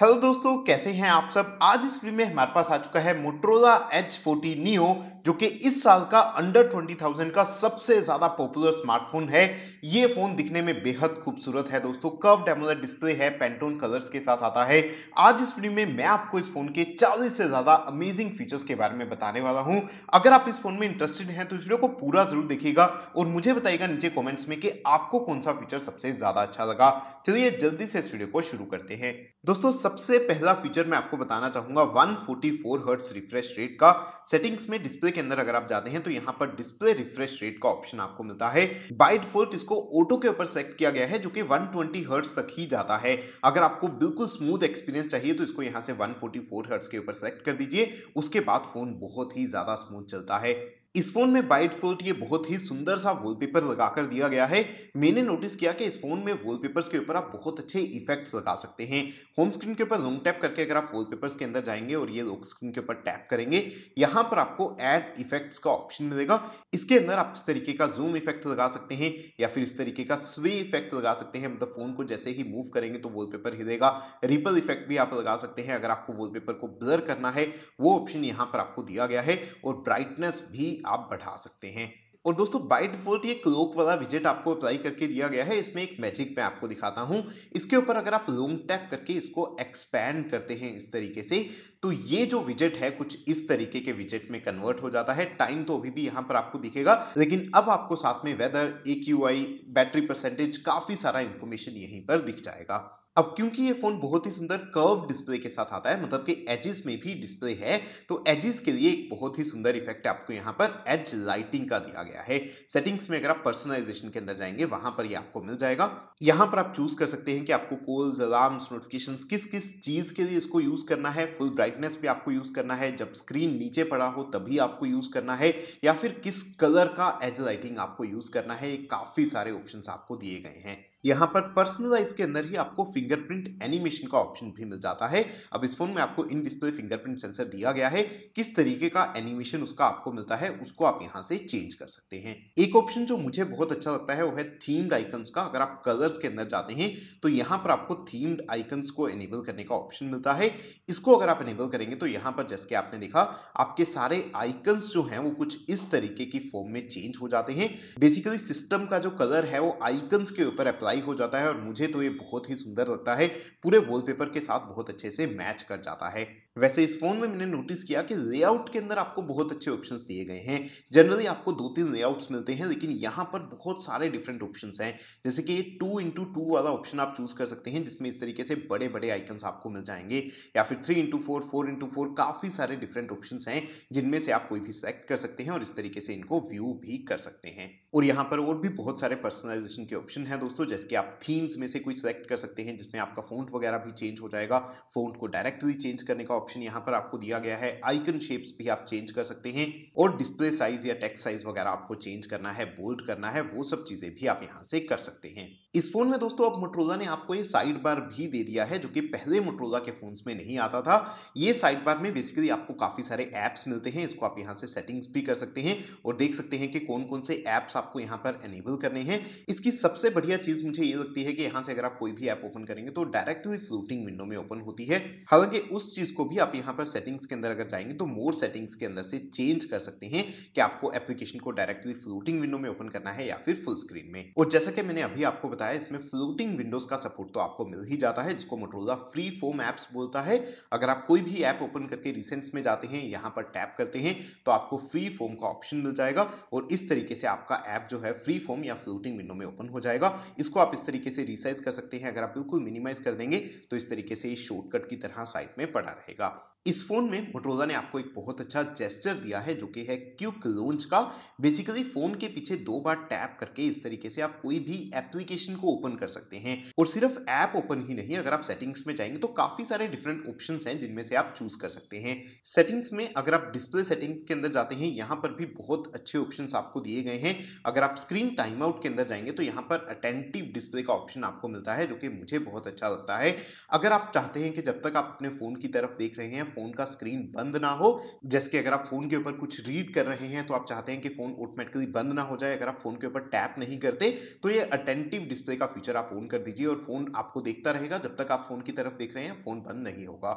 hello दोस्तों कैसे हैं आप सब आज इस वीडियो में हमारे पास आ चुका है मोटरोला एच फोर्टी नियो जो कि इस साल का अंडर ट्वेंटी थाउजेंड का सबसे ज़्यादा पॉपुलर स्मार्टफोन है ये फ़ोन दिखने में बेहद खूबसूरत है दोस्तों कर्व डेमोलर डिस्प्ले है पेंटोन कलर्स के साथ आता है आज इस वीडियो में मैं आपको इस फ़ोन के चालीस से ज़्यादा अमेजिंग फीचर्स के बारे में बताने वाला हूँ अगर आप इस फ़ोन में इंटरेस्टेड हैं तो इस वीडियो को पूरा ज़रूर देखिएगा और मुझे बताइएगा नीचे कॉमेंट्स में कि आपको कौन सा फीचर सबसे ज़्यादा अच्छा लगा चलिए जल्दी से इस वीडियो को शुरू करते हैं दोस्तों सबसे पहला फीचर मैं आपको बताना चाहूंगा 144 फोर्टी हर्ट्स रिफ्रेश रेट का सेटिंग्स में डिस्प्ले के अंदर अगर आप जाते हैं तो यहाँ पर डिस्प्ले रिफ्रेश रेट का ऑप्शन आपको मिलता है बाई डिफॉल्ट इसको ऑटो के ऊपर सेट किया गया है जो कि 120 ट्वेंटी हर्ट्स तक ही जाता है अगर आपको बिल्कुल स्मूथ एक्सपीरियंस चाहिए तो इसको यहाँ से 144 हर्ट्स के ऊपर सेट कर दीजिए उसके बाद फ़ोन बहुत ही ज़्यादा स्मूथ चलता है इस फोन में बाइट फोल्ट ये बहुत ही सुंदर सा वॉलपेपर लगाकर दिया गया है मैंने नोटिस किया कि इस फोन में वॉलपेपर्स के ऊपर आप बहुत अच्छे इफेक्ट्स लगा सकते हैं होम स्क्रीन के ऊपर लॉन्ग टैप करके अगर आप वॉलपेपर्स के अंदर जाएंगे और ये लॉक स्क्रीन के ऊपर टैप करेंगे यहाँ पर आपको एड इफेक्ट्स का ऑप्शन मिलेगा इसके अंदर आप इस तरीके का जूम इफेक्ट लगा सकते हैं या फिर इस तरीके का स्वे इफेक्ट लगा सकते हैं मतलब फोन को जैसे ही मूव करेंगे तो वॉलपेपर हिलेगा रिपल इफेक्ट भी आप लगा सकते हैं अगर आपको वॉलपेपर को ब्लर करना है वो ऑप्शन यहाँ पर आपको दिया गया है और ब्राइटनेस भी आप बढ़ा सकते हैं और दोस्तों बाई डिफॉल्ट ये क्लोक वाला विजेट आपको अप्लाई करके दिया गया है इसमें एक मैजिक मैं आपको दिखाता हूँ इसके ऊपर अगर आप लॉन्ग टैप करके इसको एक्सपैंड करते हैं इस तरीके से तो ये जो विजेट है कुछ इस तरीके के विजेट में कन्वर्ट हो जाता है टाइम तो अभी भी यहाँ पर आपको दिखेगा लेकिन अब आपको साथ में वेदर ए बैटरी परसेंटेज काफ़ी सारा इन्फॉर्मेशन यहीं पर दिख जाएगा अब क्योंकि ये फ़ोन बहुत ही सुंदर कर्व डिस्प्ले के साथ आता है मतलब कि एजिस में भी डिस्प्ले है तो एजिस के लिए एक बहुत ही सुंदर इफेक्ट आपको यहाँ पर एज लाइटिंग का दिया गया है सेटिंग्स में अगर आप पर्सनलाइजेशन के अंदर जाएंगे वहाँ पर ये आपको मिल जाएगा यहाँ पर आप चूज़ कर सकते हैं कि आपको कॉल्स अलार्म्स नोटिफिकेशन किस किस चीज़ के लिए इसको यूज़ करना है फुल ब्राइटनेस भी आपको यूज़ करना है जब स्क्रीन नीचे पड़ा हो तभी आपको यूज़ करना है या फिर किस कलर का एज लाइटिंग आपको यूज़ करना है काफ़ी सारे ऑप्शन आपको दिए गए हैं यहाँ पर पर्सनलाइज के अंदर ही आपको फिंगर फिंगरप्रिंट एनिमेशन का ऑप्शन भी मिल जाता है अब इस फोन में आपको इन डिस्प्ले फिंगरप्रिंट सेंसर दिया गया है किस तरीके का एनिमेशन उसका आपको मिलता है उसको आप यहाँ से चेंज कर सकते हैं एक ऑप्शन जो मुझे बहुत अच्छा लगता है वो है थीम्ड आइकन्स का अगर आप कलर्स के अंदर जाते हैं तो यहाँ पर आपको थीम्ड आइकन्स को एनेबल करने का ऑप्शन मिलता है इसको अगर आप एनेबल करेंगे तो यहाँ पर जैसे कि आपने देखा आपके सारे आइकन्स जो हैं वो कुछ इस तरीके की फॉर्म में चेंज हो जाते हैं बेसिकली सिस्टम का जो कलर है वो आइकन्स के ऊपर अप्लाई हो जाता है और मुझे तो ये बहुत ही सुंदर होता है पूरे वॉलपेपर के साथ बहुत अच्छे से मैच कर जाता है वैसे इस फ़ोन में मैंने नोटिस किया कि लेआउट के अंदर आपको बहुत अच्छे ऑप्शंस दिए गए हैं जनरली आपको दो तीन लेआउट्स मिलते हैं लेकिन यहाँ पर बहुत सारे डिफरेंट ऑप्शंस हैं जैसे कि टू इंटू टू वाला ऑप्शन आप चूज़ कर सकते हैं जिसमें इस तरीके से बड़े बड़े आइकन्स आपको मिल जाएंगे या फिर three into four four into four काफ़ी सारे डिफरेंट ऑप्शन हैं जिनमें से आप कोई भी सेलेक्ट कर सकते हैं और इस तरीके से इनको व्यू भी कर सकते हैं और यहाँ पर और भी बहुत सारे पर्सनलाइजेशन के ऑप्शन हैं दोस्तों जैसे कि आप थीम्स में से कोई सेलेक्ट कर सकते हैं जिसमें आपका फ़ोन वगैरह भी चेंज हो जाएगा फ़ोन को डायरेक्टली चेंज करने का ऑप्शन यहाँ पर आपको दिया गया है आइकन शेप्स भी आप चेंज कर सकते हैं और डिस्प्ले साइज या टेक्स साइज वगैरह आपको चेंज करना है बोल्ड करना है वो सब चीज़ें भी आप यहाँ से कर सकते हैं इस फ़ोन में दोस्तों अब मोटरोला ने आपको ये साइड बार भी दे दिया है जो कि पहले मोटरोला के फ़ोन्स में नहीं आता था ये साइड बार में बेसिकली आपको काफ़ी सारे ऐप्स मिलते हैं इसको आप यहाँ से सेटिंग्स भी कर सकते हैं और देख सकते हैं कि कौन कौन से ऐप्स आपको यहाँ पर एनेबल करने हैं इसकी सबसे बढ़िया चीज़ मुझे ये लगती है कि यहाँ से अगर आप कोई भी ऐप ओपन करेंगे तो डायरेक्टली फ्लोटिंग विंडो में ओपन होती है हालांकि उस चीज़ को भी आप यहाँ पर सेटिंग्स के अंदर अगर जाएंगे तो मोर सेटिंग्स के अंदर से चेंज कर सकते हैं कि आपको एप्लीकेशन को डायरेक्टली फ्लोटिंग विंडो में ओपन करना है या फिर फुल स्क्रीन में और जैसा कि मैंने अभी आपको बताया होता है इसमें फ्लोटिंग विंडोज का सपोर्ट तो आपको मिल ही जाता है जिसको मोटरोला फ्री फोम एप्स बोलता है अगर आप कोई भी ऐप ओपन करके रिसेंट्स में जाते हैं यहाँ पर टैप करते हैं तो आपको फ्री फोम का ऑप्शन मिल जाएगा और इस तरीके से आपका ऐप जो है फ्री फोम या फ्लोटिंग विंडो में ओपन हो जाएगा इसको आप इस तरीके से रिसाइज कर सकते हैं अगर आप बिल्कुल मिनिमाइज कर देंगे तो इस तरीके से शॉर्टकट की तरह साइट में पड़ा रहेगा इस फ़ोन में मोटरोला ने आपको एक बहुत अच्छा जेस्टर दिया है जो कि है क्यूक लॉन्च का बेसिकली फ़ोन के पीछे दो बार टैप करके इस तरीके से आप कोई भी एप्लीकेशन को ओपन कर सकते हैं और सिर्फ ऐप ओपन ही नहीं अगर आप सेटिंग्स में जाएंगे तो काफ़ी सारे डिफरेंट ऑप्शन हैं जिनमें से आप चूज़ कर सकते हैं सेटिंग्स में अगर आप डिस्प्ले सेटिंग्स के अंदर जाते हैं यहाँ पर भी बहुत अच्छे ऑप्शन आपको दिए गए हैं अगर आप स्क्रीन टाइम आउट के अंदर जाएंगे तो यहाँ पर अटेंटिव डिस्प्ले का ऑप्शन आपको मिलता है जो कि मुझे बहुत अच्छा लगता है अगर आप चाहते हैं कि जब तक आप अपने फ़ोन की तरफ देख रहे हैं फ़ोन का स्क्रीन बंद ना हो जैसे कि अगर आप फ़ोन के ऊपर कुछ रीड कर रहे हैं तो आप चाहते हैं कि फ़ोन ऑटोमेटिकली बंद ना हो जाए अगर आप फ़ोन के ऊपर टैप नहीं करते तो ये अटेंटिव डिस्प्ले का फीचर आप ऑन कर दीजिए और फ़ोन आपको देखता रहेगा जब तक आप फ़ोन की तरफ देख रहे हैं फ़ोन बंद नहीं होगा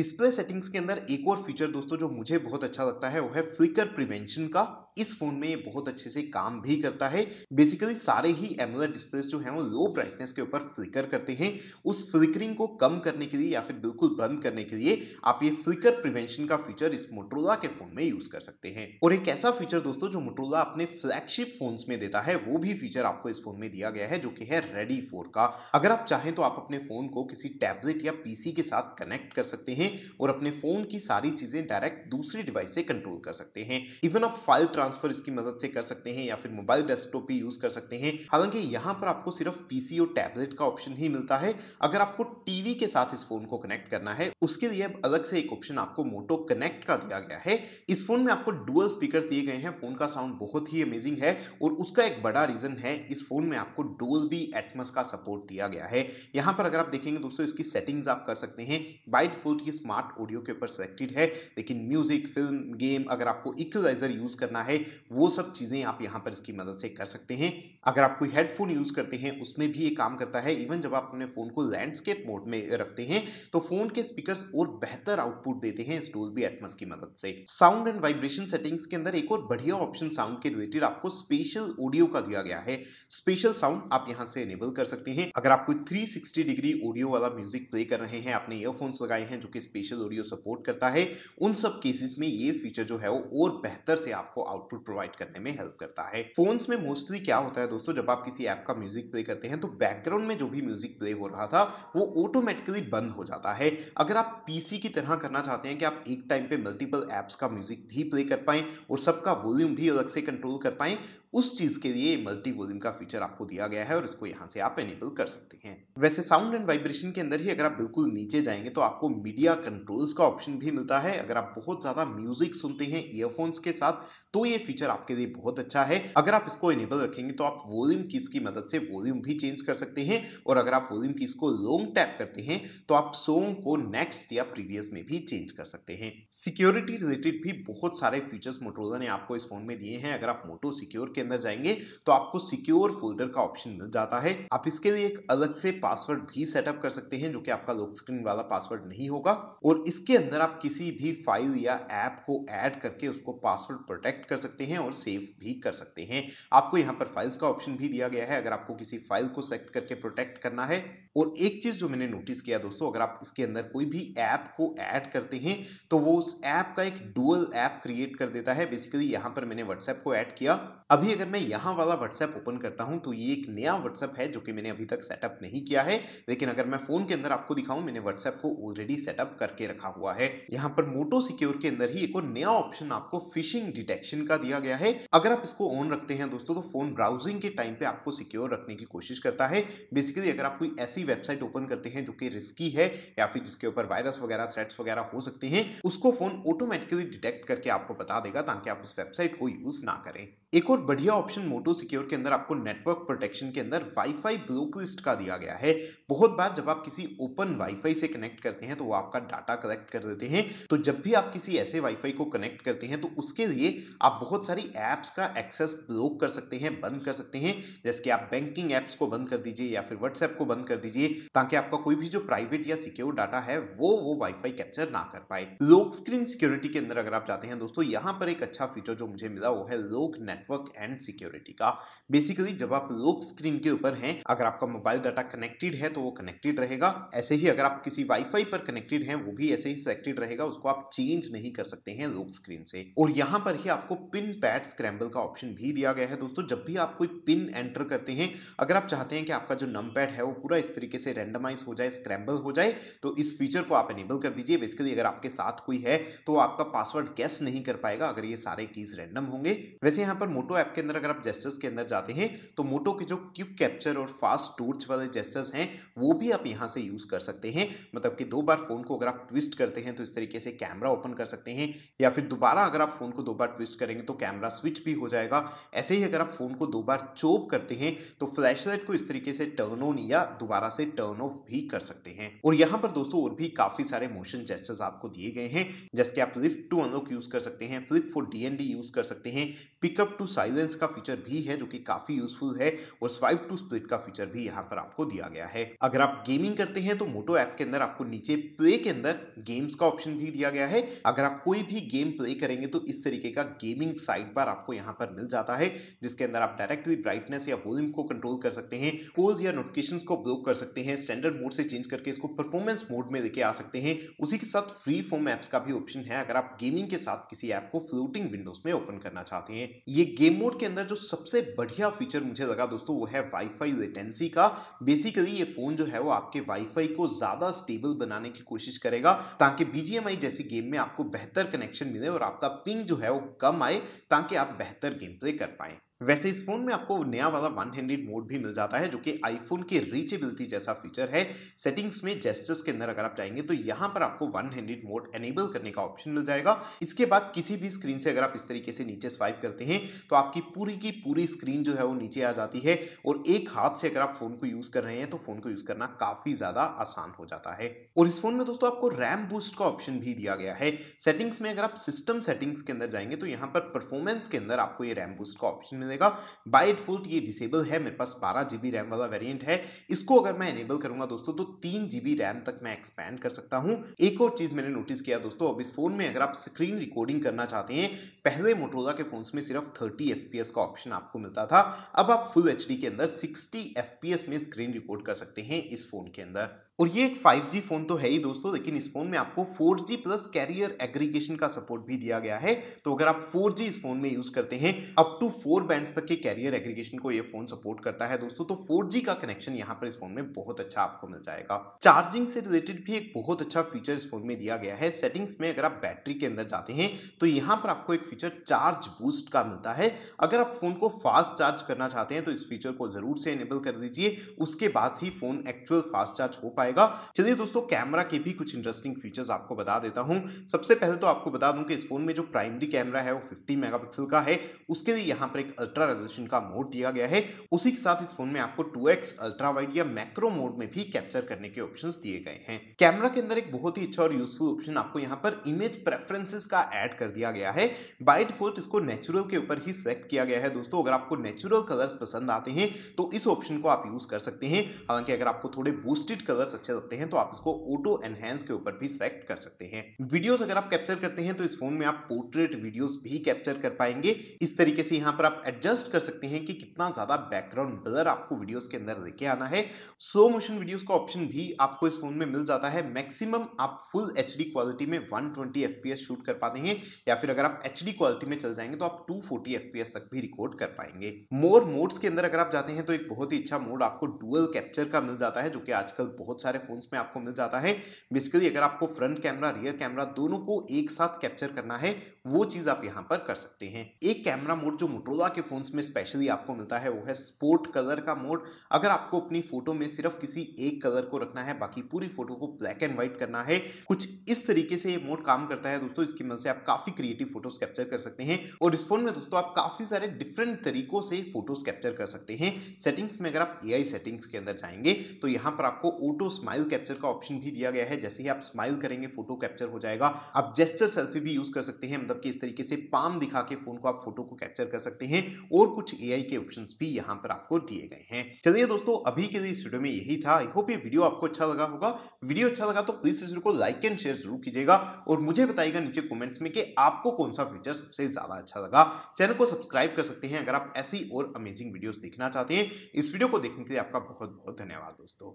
डिस्प्ले सेटिंग्स के अंदर एक और फीचर दोस्तों जो मुझे बहुत अच्छा लगता है वो है फ्लिकर प्रिवेंशन का इस फोन में ये बहुत अच्छे से काम भी करता है बेसिकली सारे ही एमोलर डिस्प्लेस जो हैं वो लो ब्राइटनेस के ऊपर फ्लिकर करते हैं उस फ्लिकरिंग को कम करने के लिए या फिर बिल्कुल बंद करने के लिए आप ये फ्लिकर प्रिवेंशन का फीचर इस मोटरोला के फोन में यूज कर सकते हैं और एक ऐसा फीचर दोस्तों जो मोटरोला अपने फ्लैगशिप फोन में देता है वो भी फीचर आपको इस फोन में दिया गया है जो कि है रेडी फोर का अगर आप चाहें तो आप अपने फोन को किसी टैबलेट या पीसी के साथ कनेक्ट कर सकते हैं और अपने फोन की सारी चीजें डायरेक्ट दूसरी डिवाइस से कंट्रोल कर सकते हैं इवन आप फाइल ट्रांसफर इसकी मदद से कर सकते हैं या फिर मोबाइल डेस्कटॉप भी यूज कर सकते हैं हालांकि यहाँ पर आपको सिर्फ पीसी और टैबलेट का ऑप्शन ही मिलता है अगर आपको टीवी के साथ इस फोन को कनेक्ट करना है उसके लिए अलग से एक ऑप्शन आपको मोटो कनेक्ट का दिया गया है इस फोन में आपको डुअल स्पीकर दिए गए हैं फोन का साउंड बहुत ही अमेजिंग है और उसका एक बड़ा रीजन है इस फोन में आपको डोल बी एटमस का सपोर्ट दिया गया है यहाँ पर अगर आप देखेंगे दोस्तों इसकी सेटिंग्स आप कर सकते हैं बाइट डिफॉल्ट ये स्मार्ट ऑडियो के ऊपर सेलेक्टेड है लेकिन म्यूजिक फिल्म गेम अगर आपको इक्वलाइजर यूज करना है है वो सब चीज़ें आप यहाँ पर इसकी मदद से कर सकते हैं अगर आप कोई हेडफोन यूज़ करते हैं उसमें भी ये काम करता है इवन जब आप अपने फ़ोन को लैंडस्केप मोड में रखते हैं तो फ़ोन के स्पीकर्स और बेहतर आउटपुट देते हैं स्टोल भी एटमस की मदद से साउंड एंड वाइब्रेशन सेटिंग्स के अंदर एक और बढ़िया ऑप्शन साउंड के रिलेटेड आपको स्पेशल ऑडियो का दिया गया है स्पेशल साउंड आप यहाँ से इनेबल कर सकते हैं अगर आप कोई थ्री डिग्री ऑडियो वाला म्यूजिक प्ले कर रहे हैं आपने ईयरफोन्स लगाए हैं जो कि स्पेशल ऑडियो सपोर्ट करता है उन सब केसेस में ये फीचर जो है वो और बेहतर से आपको आउट आउटपुट प्रोवाइड करने में हेल्प करता है फोन्स में मोस्टली क्या होता है दोस्तों जब आप किसी ऐप का म्यूजिक प्ले करते हैं तो बैकग्राउंड में जो भी म्यूजिक प्ले हो रहा था वो ऑटोमेटिकली बंद हो जाता है अगर आप पीसी की तरह करना चाहते हैं कि आप एक टाइम पे मल्टीपल एप्स का म्यूजिक भी प्ले कर पाएं और सबका वॉल्यूम भी अलग से कंट्रोल कर पाएं उस चीज़ के लिए मल्टी वॉल्यूम का फीचर आपको दिया गया है और इसको यहाँ से आप एनेबल कर सकते हैं वैसे साउंड एंड वाइब्रेशन के अंदर ही अगर आप बिल्कुल नीचे जाएंगे तो आपको मीडिया कंट्रोल्स का ऑप्शन भी मिलता है अगर आप बहुत ज़्यादा म्यूजिक सुनते हैं ईयरफोन्स के साथ तो ये फीचर आपके लिए बहुत अच्छा है अगर आप इसको एनेबल रखेंगे तो आप वॉल्यूम कीस की मदद से वॉल्यूम भी चेंज कर सकते हैं और अगर आप वॉल्यूम कीस को लॉन्ग टैप करते हैं तो आप सॉन्ग को नेक्स्ट या प्रीवियस में भी चेंज कर सकते हैं सिक्योरिटी रिलेटेड भी बहुत सारे फीचर्स मोटोरोला ने आपको इस फोन में दिए हैं अगर आप मोटो सिक्योर के के अंदर जाएंगे तो आपको सिक्योर फोल्डर का ऑप्शन मिल जाता है आप इसके लिए एक अलग से पासवर्ड भी सेटअप कर सकते हैं जो कि आपका लॉक स्क्रीन वाला पासवर्ड नहीं होगा और इसके अंदर आप किसी भी फाइल या ऐप को ऐड करके उसको पासवर्ड प्रोटेक्ट कर सकते हैं और सेव भी कर सकते हैं आपको यहाँ पर फाइल्स का ऑप्शन भी दिया गया है अगर आपको किसी फाइल को सेलेक्ट करके प्रोटेक्ट करना है और एक चीज़ जो मैंने नोटिस किया दोस्तों अगर आप इसके अंदर कोई भी ऐप को ऐड करते हैं तो वो उस ऐप का एक डुअल ऐप क्रिएट कर देता है बेसिकली यहां पर मैंने व्हाट्सएप को ऐड किया अभी अगर मैं यहां वाला व्हाट्सएप ओपन करता हूं तो ये एक नया व्हाट्सएप है जो कि मैंने अभी तक सेटअप नहीं किया है लेकिन अगर मैं फ़ोन के अंदर आपको दिखाऊं मैंने व्हाट्सएप को ऑलरेडी सेटअप करके रखा हुआ है यहाँ पर मोटो सिक्योर के अंदर ही एक और नया ऑप्शन आपको फिशिंग डिटेक्शन का दिया गया है अगर आप इसको ऑन रखते हैं दोस्तों तो फोन ब्राउजिंग के टाइम पे आपको सिक्योर रखने की कोशिश करता है बेसिकली अगर आप कोई ऐसी ऐसी वेबसाइट ओपन करते हैं जो कि रिस्की है या फिर जिसके ऊपर वायरस वगैरह थ्रेट्स वगैरह हो सकते हैं उसको फोन ऑटोमेटिकली डिटेक्ट करके आपको बता देगा ताकि आप उस वेबसाइट को यूज ना करें एक और बढ़िया ऑप्शन मोटो सिक्योर के अंदर आपको नेटवर्क प्रोटेक्शन के अंदर वाईफाई ब्लॉक लिस्ट का दिया गया है बहुत बार जब आप किसी ओपन वाईफाई से कनेक्ट करते हैं तो वो आपका डाटा कलेक्ट कर देते हैं तो जब भी आप किसी ऐसे वाईफाई को कनेक्ट करते हैं तो उसके लिए आप बहुत सारी ऐप्स का एक्सेस ब्लॉक कर सकते हैं बंद कर सकते हैं जैसे कि आप बैंकिंग ऐप्स को बंद कर दीजिए या फिर व्हाट्सएप को बंद कर दीजिए लीजिए ताकि आपका कोई भी जो प्राइवेट या सिक्योर डाटा है वो वो वाईफाई कैप्चर ना कर पाए लोक स्क्रीन सिक्योरिटी के अंदर अगर आप जाते हैं दोस्तों यहाँ पर एक अच्छा फीचर जो मुझे मिला वो है लोक नेटवर्क एंड सिक्योरिटी का बेसिकली जब आप लोक स्क्रीन के ऊपर हैं अगर आपका मोबाइल डाटा कनेक्टेड है तो वो कनेक्टेड रहेगा ऐसे ही अगर आप किसी वाईफाई पर कनेक्टेड हैं वो भी ऐसे ही सिलेक्टेड रहेगा उसको आप चेंज नहीं कर सकते हैं लोक स्क्रीन से और यहाँ पर ही आपको पिन पैड स्क्रैम्बल का ऑप्शन भी दिया गया है दोस्तों जब भी आप कोई पिन एंटर करते हैं अगर आप चाहते हैं कि आपका जो नम पैड है वो पूरा इस तरीके से रेंडमाइज हो जाए स्क्रैम्बल हो जाए तो इस फीचर को आप इनेबल कर दीजिए बेसिकली अगर आपके साथ कोई है तो आपका पासवर्ड गैस नहीं कर पाएगा अगर ये सारे कीज रेंडम होंगे वैसे यहाँ पर मोटो ऐप के अंदर अगर आप जेस्टर्स के अंदर जाते हैं तो मोटो के जो क्यूक कैप्चर और फास्ट टोर्च वाले जेस्टर्स हैं वो भी आप यहाँ से यूज़ कर सकते हैं मतलब कि दो बार फ़ोन को अगर आप ट्विस्ट करते हैं तो इस तरीके से कैमरा ओपन कर सकते हैं या फिर दोबारा अगर आप फ़ोन को दो बार ट्विस्ट करेंगे तो कैमरा स्विच भी हो जाएगा ऐसे ही अगर आप फ़ोन को दो बार चोप करते हैं तो फ्लैश को इस तरीके से टर्न ऑन या दोबारा से टर्न ऑफ भी कर सकते हैं और यहाँ पर दोस्तों और भी काफी सारे मोशन जेस्टर्स आपको दिए गए हैं जैसे आप फ्लिप टू अनलॉक यूज कर सकते हैं फ्लिप फॉर डीएनडी यूज कर सकते हैं पिकअप टू साइलेंस का फीचर भी है जो कि काफी यूजफुल है और स्वाइप टू स्प्लिट का फीचर भी यहाँ पर आपको दिया गया है अगर आप गेमिंग करते हैं तो मोटो ऐप के अंदर आपको नीचे प्ले के अंदर गेम्स का ऑप्शन भी दिया गया है अगर आप कोई भी गेम प्ले करेंगे तो इस तरीके का गेमिंग साइड बार आपको यहाँ पर मिल जाता है जिसके अंदर आप डायरेक्टली ब्राइटनेस या वॉल्यूम को कंट्रोल कर सकते हैं कोल्स या नोटिफिकेशन को ब्लॉक कर सकते हैं स्टैंडर्ड मोड से चेंज करके इसको परफॉर्मेंस मोड में लेके आ सकते हैं उसी के साथ फ्री फॉर्म एप्स का भी ऑप्शन है अगर आप गेमिंग के साथ किसी ऐप को फ्लोटिंग विंडोज में ओपन करना चाहते हैं ये गेम मोड के अंदर जो सबसे बढ़िया फीचर मुझे लगा दोस्तों वो है वाईफाई लेटेंसी का बेसिकली ये फोन जो है वो आपके वाईफाई को ज्यादा स्टेबल बनाने की कोशिश करेगा ताकि बीजीएमआई जैसी गेम में आपको बेहतर कनेक्शन मिले और आपका पिंग जो है वो कम आए ताकि आप बेहतर गेम प्ले कर पाए वैसे इस फ़ोन में आपको नया वाला वन हैंडेड मोड भी मिल जाता है जो कि आईफोन के रीचेबिलिटी जैसा फीचर है सेटिंग्स में जेस्टर्स के अंदर अगर आप जाएंगे तो यहाँ पर आपको वन हैंडेड मोड एनेबल करने का ऑप्शन मिल जाएगा इसके बाद किसी भी स्क्रीन से अगर आप इस तरीके से नीचे स्वाइप करते हैं तो आपकी पूरी की पूरी स्क्रीन जो है वो नीचे आ जाती है और एक हाथ से अगर आप फ़ोन को यूज़ कर रहे हैं तो फ़ोन को यूज़ करना काफ़ी ज़्यादा आसान हो जाता है और इस फ़ोन में दोस्तों आपको रैम बूस्ट का ऑप्शन भी दिया गया है सेटिंग्स में अगर आप सिस्टम सेटिंग्स के अंदर जाएंगे तो यहाँ पर परफॉर्मेंस के अंदर आपको ये रैम बूस्ट का ऑप्शन मिलेगा देगा बाई डिफॉल्ट ये डिसेबल है मेरे पास बारह जीबी रैम वाला वेरिएंट है इसको अगर मैं इनेबल करूंगा दोस्तों तो तीन जीबी रैम तक मैं एक्सपेंड कर सकता हूं एक और चीज मैंने नोटिस किया दोस्तों अब इस फोन में अगर आप स्क्रीन रिकॉर्डिंग करना चाहते हैं पहले मोटोला के फोन में सिर्फ थर्टी एफ का ऑप्शन आपको मिलता था अब आप फुल एच के अंदर सिक्सटी एफ में स्क्रीन रिकॉर्ड कर सकते हैं इस फोन के अंदर और ये एक 5G फ़ोन तो है ही दोस्तों लेकिन इस फ़ोन में आपको 4G प्लस कैरियर एग्रीगेशन का सपोर्ट भी दिया गया है तो अगर आप 4G इस फ़ोन में यूज़ करते हैं अप टू फोर बैंड्स तक के कैरियर एग्रीगेशन को ये फ़ोन सपोर्ट करता है दोस्तों तो 4G का कनेक्शन यहाँ पर इस फ़ोन में बहुत अच्छा आपको मिल जाएगा चार्जिंग से रिलेटेड भी एक बहुत अच्छा फीचर इस फ़ोन में दिया गया है सेटिंग्स में अगर आप बैटरी के अंदर जाते हैं तो यहाँ पर आपको एक फीचर चार्ज बूस्ट का मिलता है अगर आप फ़ोन को फास्ट चार्ज करना चाहते हैं तो इस फीचर को ज़रूर से एनेबल कर दीजिए उसके बाद ही फ़ोन एक्चुअल फास्ट चार्ज हो पाए पाएगा चलिए दोस्तों कैमरा के भी कुछ इंटरेस्टिंग फीचर्स आपको बता देता हूँ सबसे पहले तो आपको बता दूं कि इस फोन में जो प्राइमरी कैमरा है वो 50 मेगापिक्सल का है उसके लिए यहाँ पर एक अल्ट्रा रेजोल्यूशन का मोड दिया गया है उसी के साथ इस फोन में आपको 2x अल्ट्रा वाइड या मैक्रो मोड में भी कैप्चर करने के ऑप्शन दिए गए हैं कैमरा के अंदर एक बहुत ही अच्छा और यूजफुल ऑप्शन आपको यहाँ पर इमेज प्रेफरेंसेज का एड कर दिया गया है बाई डिफॉल्ट इसको नेचुरल के ऊपर ही सेलेक्ट किया गया है दोस्तों अगर आपको नेचुरल कलर्स पसंद आते हैं तो इस ऑप्शन को आप यूज कर सकते हैं हालांकि अगर आपको थोड़े बूस्टेड कलर्स कलर्स अच्छे लगते हैं तो आप इसको ऑटो एनहेंस के ऊपर भी सिलेक्ट कर सकते हैं वीडियोस अगर आप कैप्चर करते हैं तो इस फोन में आप पोर्ट्रेट वीडियोस भी कैप्चर कर पाएंगे इस तरीके से यहाँ पर आप एडजस्ट कर सकते हैं कि कितना ज्यादा बैकग्राउंड ब्लर आपको वीडियोज के अंदर लेके आना है स्लो मोशन वीडियोस का ऑप्शन भी आपको इस फोन में मिल जाता है मैक्सिमम आप फुल एच क्वालिटी में वन ट्वेंटी शूट कर पाते हैं या फिर अगर आप एच क्वालिटी में चल जाएंगे तो आप टू फोर्टी तक भी रिकॉर्ड कर पाएंगे मोर मोड्स के अंदर अगर आप जाते हैं तो एक बहुत ही अच्छा मोड आपको डुअल कैप्चर का मिल जाता है जो कि आजकल बहुत सारे फ़ोन्स में आपको मिल जाता है बेसिकली अगर आपको फ्रंट कैमरा रियर कैमरा दोनों को एक साथ कैप्चर करना है वो चीज़ आप यहाँ पर कर सकते हैं एक कैमरा मोड जो मोटरोला के फ़ोन्स में स्पेशली आपको मिलता है वो है स्पोर्ट कलर का मोड अगर आपको अपनी फ़ोटो में सिर्फ किसी एक कलर को रखना है बाकी पूरी फ़ोटो को ब्लैक एंड व्हाइट करना है कुछ इस तरीके से ये मोड काम करता है दोस्तों इसकी मदद से आप काफ़ी क्रिएटिव फोटोज कैप्चर कर सकते हैं और इस फोन में दोस्तों आप काफ़ी सारे डिफरेंट तरीकों से फोटोज कैप्चर कर सकते हैं सेटिंग्स में अगर आप ए सेटिंग्स के अंदर जाएंगे तो यहाँ पर आपको ऑटो स्माइल कैप्चर का ऑप्शन भी दिया गया है जैसे ही आप स्माइल करेंगे फोटो कैप्चर हो जाएगा आप जेस्टर सेल्फी भी यूज कर सकते हैं मतलब कि इस तरीके से पाम दिखा के फोन को आप फोटो को कैप्चर कर सकते हैं और कुछ ए के ऑप्शन भी यहाँ पर आपको दिए गए हैं चलिए दोस्तों अभी के लिए इस वीडियो में यही था आई होप ये वीडियो आपको अच्छा लगा होगा वीडियो अच्छा लगा तो प्लीज इस वीडियो को लाइक एंड शेयर जरूर कीजिएगा और मुझे बताइएगा नीचे कॉमेंट्स में कि आपको कौन सा फीचर सबसे ज्यादा अच्छा लगा चैनल को सब्सक्राइब कर सकते हैं अगर आप ऐसी और अमेजिंग वीडियोस देखना चाहते हैं इस वीडियो को देखने के लिए आपका बहुत बहुत धन्यवाद दोस्तों